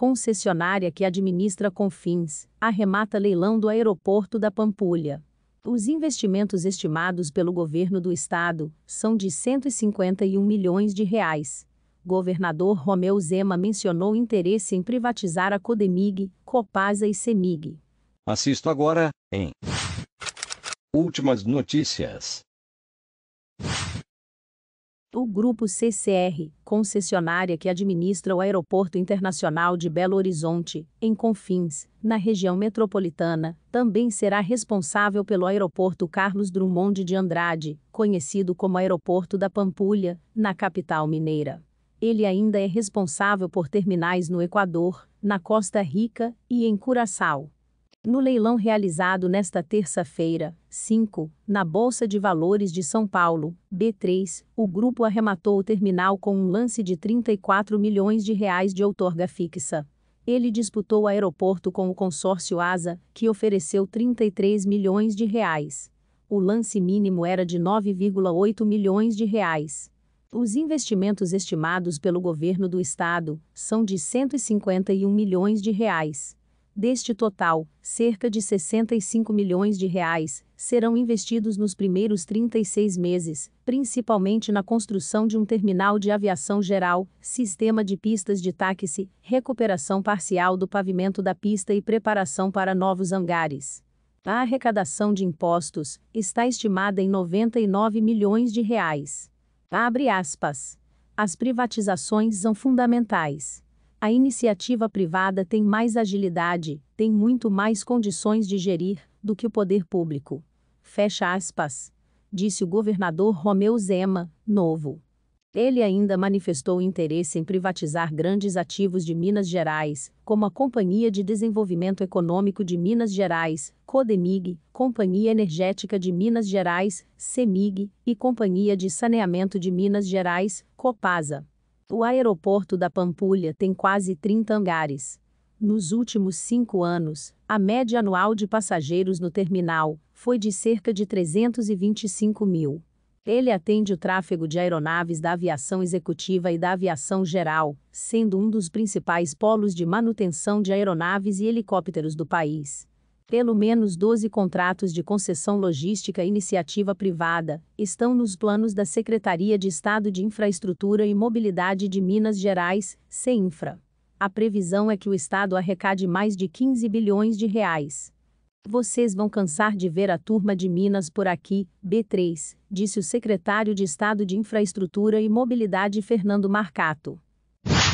concessionária que administra Confins, arremata leilão do aeroporto da Pampulha. Os investimentos estimados pelo governo do estado são de 151 milhões de reais. Governador Romeu Zema mencionou interesse em privatizar a Codemig, Copasa e Semig. Assisto agora em Últimas notícias. O Grupo CCR, concessionária que administra o Aeroporto Internacional de Belo Horizonte, em Confins, na região metropolitana, também será responsável pelo Aeroporto Carlos Drummond de Andrade, conhecido como Aeroporto da Pampulha, na capital mineira. Ele ainda é responsável por terminais no Equador, na Costa Rica e em Curaçao. No leilão realizado nesta terça-feira, 5, na Bolsa de Valores de São Paulo, B3, o grupo arrematou o terminal com um lance de 34 milhões de reais de outorga fixa. Ele disputou o aeroporto com o consórcio ASA, que ofereceu 33 milhões de reais. O lance mínimo era de 9,8 milhões de reais. Os investimentos estimados pelo governo do estado são de 151 milhões de reais. Deste total, cerca de 65 milhões de reais serão investidos nos primeiros 36 meses, principalmente na construção de um terminal de aviação geral, sistema de pistas de táxi, recuperação parcial do pavimento da pista e preparação para novos hangares. A arrecadação de impostos está estimada em 99 milhões de reais. Abre aspas. As privatizações são fundamentais a iniciativa privada tem mais agilidade, tem muito mais condições de gerir do que o poder público. Fecha aspas. Disse o governador Romeu Zema, novo. Ele ainda manifestou interesse em privatizar grandes ativos de Minas Gerais, como a Companhia de Desenvolvimento Econômico de Minas Gerais, Codemig, Companhia Energética de Minas Gerais, CEMIG, e Companhia de Saneamento de Minas Gerais, Copasa. O aeroporto da Pampulha tem quase 30 hangares. Nos últimos cinco anos, a média anual de passageiros no terminal foi de cerca de 325 mil. Ele atende o tráfego de aeronaves da aviação executiva e da aviação geral, sendo um dos principais polos de manutenção de aeronaves e helicópteros do país. Pelo menos 12 contratos de concessão logística iniciativa privada estão nos planos da Secretaria de Estado de Infraestrutura e Mobilidade de Minas Gerais, CEINFRA. A previsão é que o estado arrecade mais de 15 bilhões de reais. Vocês vão cansar de ver a turma de Minas por aqui, B3, disse o secretário de Estado de Infraestrutura e Mobilidade Fernando Marcato.